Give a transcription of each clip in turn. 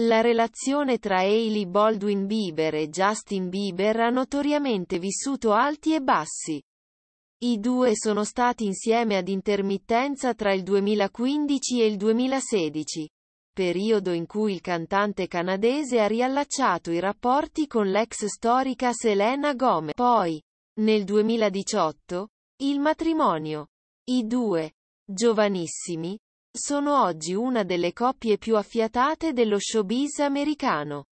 La relazione tra Hailey Baldwin Bieber e Justin Bieber ha notoriamente vissuto alti e bassi. I due sono stati insieme ad intermittenza tra il 2015 e il 2016, periodo in cui il cantante canadese ha riallacciato i rapporti con l'ex storica Selena Gomez. Poi, nel 2018, il matrimonio. I due, giovanissimi, sono oggi una delle coppie più affiatate dello showbiz americano.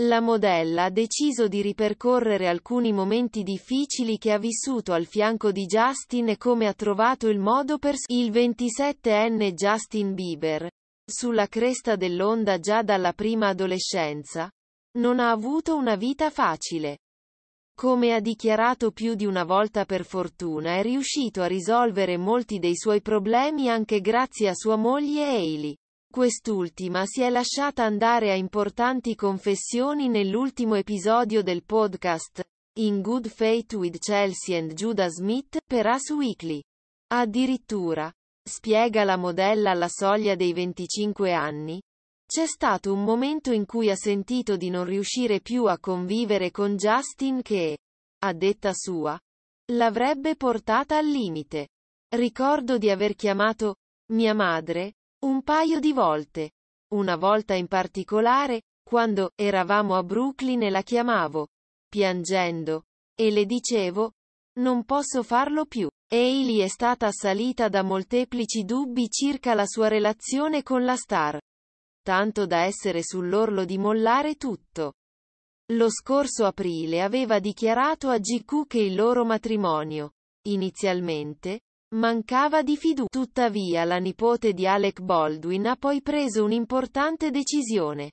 La modella ha deciso di ripercorrere alcuni momenti difficili che ha vissuto al fianco di Justin e come ha trovato il modo per il 27enne Justin Bieber, sulla cresta dell'onda già dalla prima adolescenza, non ha avuto una vita facile. Come ha dichiarato più di una volta per fortuna è riuscito a risolvere molti dei suoi problemi anche grazie a sua moglie Hailey. Quest'ultima si è lasciata andare a importanti confessioni nell'ultimo episodio del podcast, In Good Faith with Chelsea and Judah Smith, per Us Weekly. Addirittura, spiega la modella alla soglia dei 25 anni, c'è stato un momento in cui ha sentito di non riuscire più a convivere con Justin che, a detta sua, l'avrebbe portata al limite. Ricordo di aver chiamato mia madre un paio di volte. Una volta in particolare, quando eravamo a Brooklyn e la chiamavo, piangendo, e le dicevo, non posso farlo più. Hailey è stata assalita da molteplici dubbi circa la sua relazione con la star tanto da essere sull'orlo di mollare tutto. Lo scorso aprile aveva dichiarato a GQ che il loro matrimonio, inizialmente, mancava di fiducia. Tuttavia la nipote di Alec Baldwin ha poi preso un'importante decisione,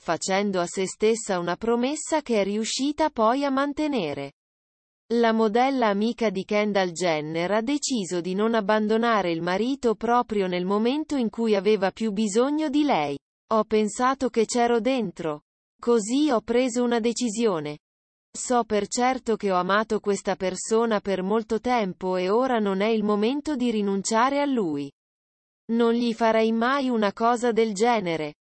facendo a se stessa una promessa che è riuscita poi a mantenere. La modella amica di Kendall Jenner ha deciso di non abbandonare il marito proprio nel momento in cui aveva più bisogno di lei. Ho pensato che c'ero dentro. Così ho preso una decisione. So per certo che ho amato questa persona per molto tempo e ora non è il momento di rinunciare a lui. Non gli farei mai una cosa del genere.